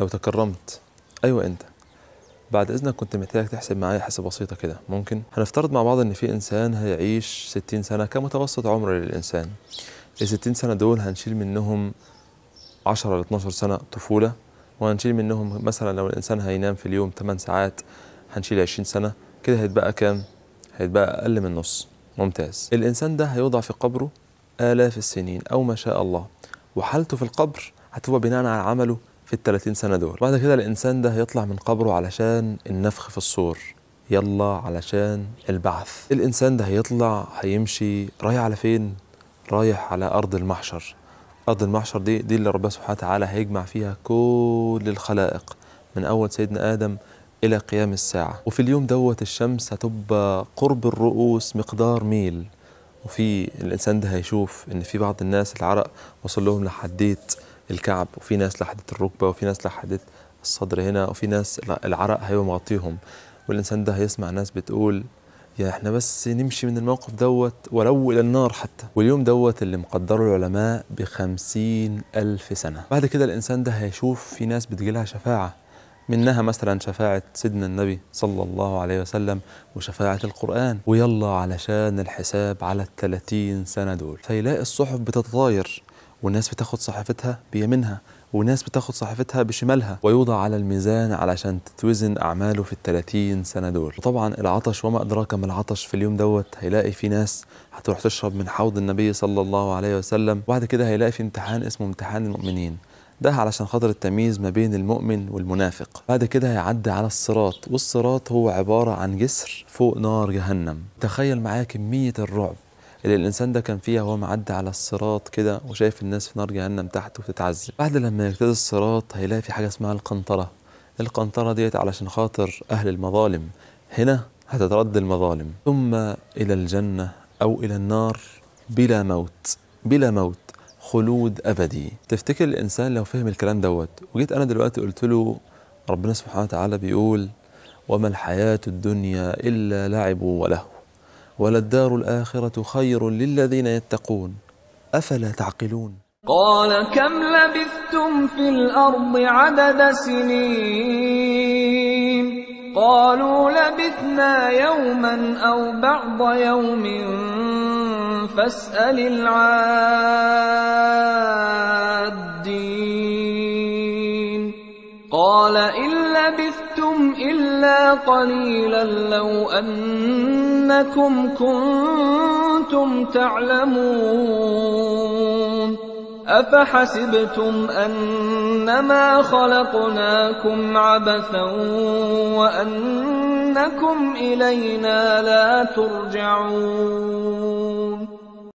لو تكرمت أيوة أنت بعد إذنك كنت محتاج تحسب معايا حسبة بسيطة كده ممكن هنفترض مع بعض إن في إنسان هيعيش ستين سنة كمتوسط عمر للإنسان الستين سنة دول هنشيل منهم عشرة ل 12 سنة طفولة وهنشيل منهم مثلا لو الإنسان هينام في اليوم 8 ساعات هنشيل 20 سنة كده هيتبقى كام؟ هيتبقى أقل من نص ممتاز الإنسان ده هيوضع في قبره آلاف السنين أو ما شاء الله وحالته في القبر هتبقى بناء على عمله في ال 30 سنه دول بعد كده الانسان ده هيطلع من قبره علشان النفخ في الصور يلا علشان البعث الانسان ده هيطلع هيمشي رايح على فين رايح على ارض المحشر ارض المحشر دي دي اللي ربنا سبحانه وتعالى هيجمع فيها كل الخلائق من اول سيدنا ادم الى قيام الساعه وفي اليوم دوت الشمس هتبقى قرب الرؤوس مقدار ميل وفي الانسان ده هيشوف ان في بعض الناس العرق وصل لهم لحديت الكعب وفي ناس لحدت الركبة وفي ناس لحدت الصدر هنا وفي ناس العرق هيبقى مغطيهم والإنسان ده هيسمع ناس بتقول يا احنا بس نمشي من الموقف دوت ولو إلى النار حتى واليوم دوت اللي مقدره العلماء بخمسين ألف سنة بعد كده الإنسان ده هيشوف في ناس بتجيلها شفاعة منها مثلا شفاعة سيدنا النبي صلى الله عليه وسلم وشفاعة القرآن ويلا علشان الحساب على الثلاثين سنة دول فيلاقي الصحف بتتطاير والناس بتاخد صحيفتها بيمينها وناس بتاخد صحيفتها بشمالها ويوضع على الميزان علشان تتوزن أعماله في ال 30 سنة دول وطبعا العطش وما أدراك ما العطش في اليوم دوت هيلاقي في ناس هتروح تشرب من حوض النبي صلى الله عليه وسلم وبعد كده هيلاقي في امتحان اسمه امتحان المؤمنين ده علشان خاطر التمييز ما بين المؤمن والمنافق بعد كده هيعدي على الصراط والصراط هو عبارة عن جسر فوق نار جهنم تخيل معايا كمية الرعب اللي الانسان ده كان فيها وهو معدي على الصراط كده وشايف الناس في نار جهنم تحت وتتعذب بعد لما يجتاز الصراط هيلاقي في حاجه اسمها القنطره القنطره ديت علشان خاطر اهل المظالم هنا هتترد المظالم ثم الى الجنه او الى النار بلا موت بلا موت خلود ابدي تفتكر الانسان لو فهم الكلام دوت وجيت انا دلوقتي قلت له ربنا سبحانه وتعالى بيقول وما الحياه الدنيا الا لعب ولهو وللدار الآخرة خير للذين يتقون أفلا تعقلون قال كم لبثتم في الأرض عدد سنين قالوا لبثنا يوما أو بعض يوم فاسأل العالم إن لبثتم إلا قليلا لو أنكم كنتم تعلمون أفحسبتم أنما خلقناكم عبثا وأنكم إلينا لا ترجعون